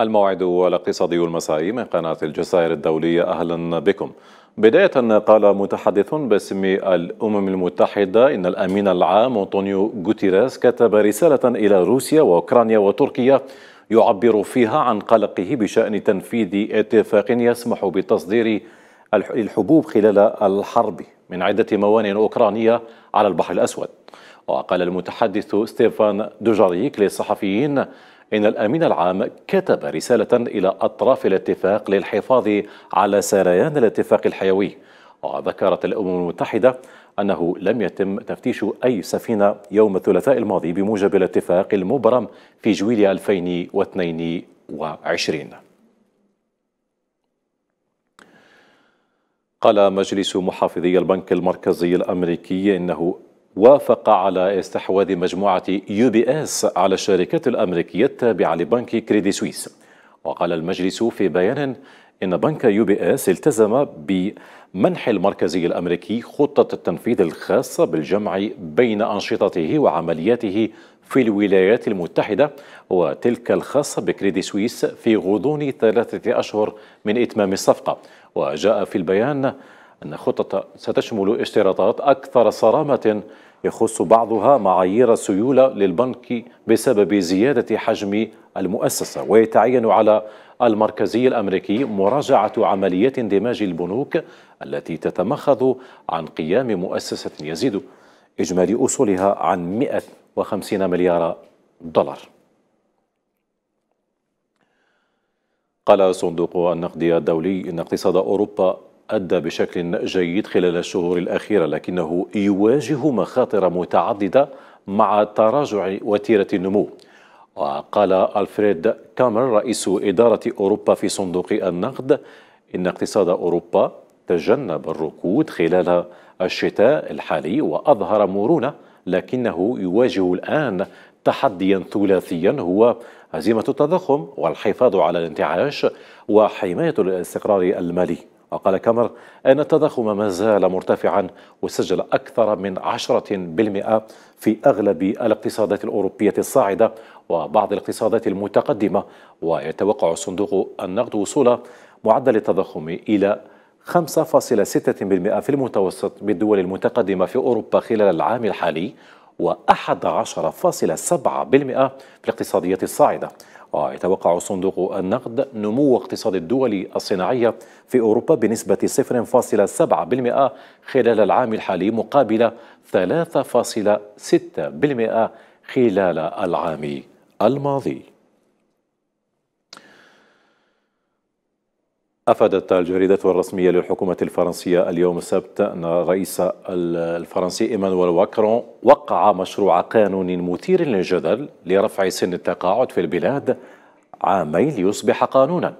الموعد الاقتصادي المسائي من قناة الجزائر الدولية أهلا بكم بداية قال متحدث باسم الأمم المتحدة إن الأمين العام أنطونيو غوتيريز كتب رسالة إلى روسيا وأوكرانيا وتركيا يعبر فيها عن قلقه بشأن تنفيذ اتفاق يسمح بتصدير الحبوب خلال الحرب من عدة موانئ أوكرانية على البحر الأسود وقال المتحدث ستيفان دوجاريك للصحفيين إن الأمين العام كتب رسالة إلى أطراف الاتفاق للحفاظ على سريان الاتفاق الحيوي وذكرت الأمم المتحدة أنه لم يتم تفتيش أي سفينة يوم الثلاثاء الماضي بموجب الاتفاق المبرم في جويليا 2022 قال مجلس محافظي البنك المركزي الأمريكي إنه وافق على استحواذ مجموعة يو بي اس على الشركات الأمريكية التابعة لبنك كريدي سويس وقال المجلس في بيان إن بنك يو بي اس التزم بمنح المركزي الأمريكي خطة التنفيذ الخاصة بالجمع بين أنشطته وعملياته في الولايات المتحدة وتلك الخاصة بكريدي سويس في غضون ثلاثة أشهر من إتمام الصفقة وجاء في البيان أن خطط ستشمل اشتراطات أكثر صرامة يخص بعضها معايير السيولة للبنك بسبب زيادة حجم المؤسسة ويتعين على المركزي الأمريكي مراجعة عمليات اندماج البنوك التي تتمخض عن قيام مؤسسة يزيد إجمالي أصولها عن 150 مليار دولار قال صندوق النقد الدولي إن اقتصاد أوروبا أدى بشكل جيد خلال الشهور الأخيرة لكنه يواجه مخاطر متعددة مع تراجع وتيرة النمو وقال ألفريد كامر رئيس إدارة أوروبا في صندوق النقد إن اقتصاد أوروبا تجنب الركود خلال الشتاء الحالي وأظهر مرونة لكنه يواجه الآن تحديا ثلاثيا هو هزيمة التضخم والحفاظ على الانتعاش وحماية الاستقرار المالي وقال كمر أن التضخم ما زال مرتفعا وسجل أكثر من 10% في أغلب الاقتصادات الأوروبية الصاعدة وبعض الاقتصادات المتقدمة ويتوقع صندوق النقد وصول معدل التضخم إلى 5.6% في المتوسط بالدول المتقدمة في أوروبا خلال العام الحالي و11.7% في الاقتصادية الصاعدة ويتوقع صندوق النقد نمو اقتصاد الدول الصناعية في أوروبا بنسبة 0.7% خلال العام الحالي مقابل 3.6% خلال العام الماضي أفادت الجريدة الرسمية للحكومة الفرنسية اليوم السبت أن الرئيس الفرنسي إيمانويل واكرون وقع مشروع قانون مثير للجدل لرفع سن التقاعد في البلاد عامين ليصبح قانونا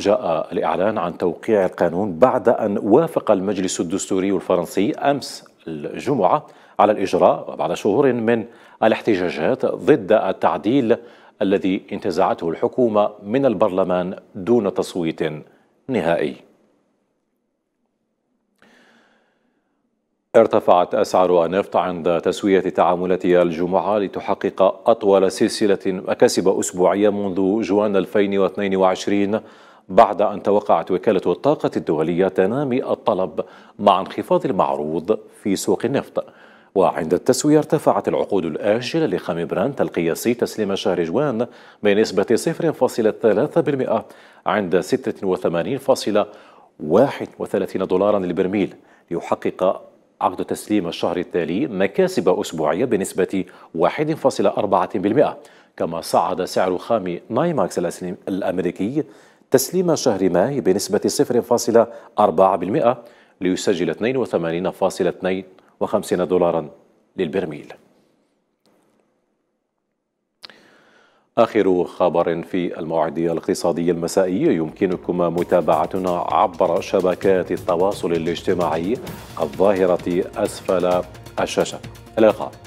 جاء الإعلان عن توقيع القانون بعد أن وافق المجلس الدستوري الفرنسي أمس الجمعة على الإجراء وبعد شهور من الاحتجاجات ضد التعديل الذي انتزعته الحكومة من البرلمان دون تصويت نهائي ارتفعت أسعار النفط عند تسوية تعاملات الجمعة لتحقق أطول سلسلة مكاسب أسبوعية منذ جوان 2022 بعد أن توقعت وكالة الطاقة الدولية تنامي الطلب مع انخفاض المعروض في سوق النفط وعند التسوية ارتفعت العقود الآجلة برانت القياسي تسليم شهر جوان بنسبة 0.3% عند 86.31 دولارا للبرميل ليحقق عقد تسليم الشهر التالي مكاسب أسبوعية بنسبة 1.4% كما صعد سعر خام نايماكس الأمريكي تسليم شهر ماي بنسبة 0.4% ليسجل 82.2 وخمسين دولارا للبرميل آخر خبر في الموعد الاقتصادي المسائي يمكنكم متابعتنا عبر شبكات التواصل الاجتماعي الظاهرة أسفل الشاشة. إلى اللقاء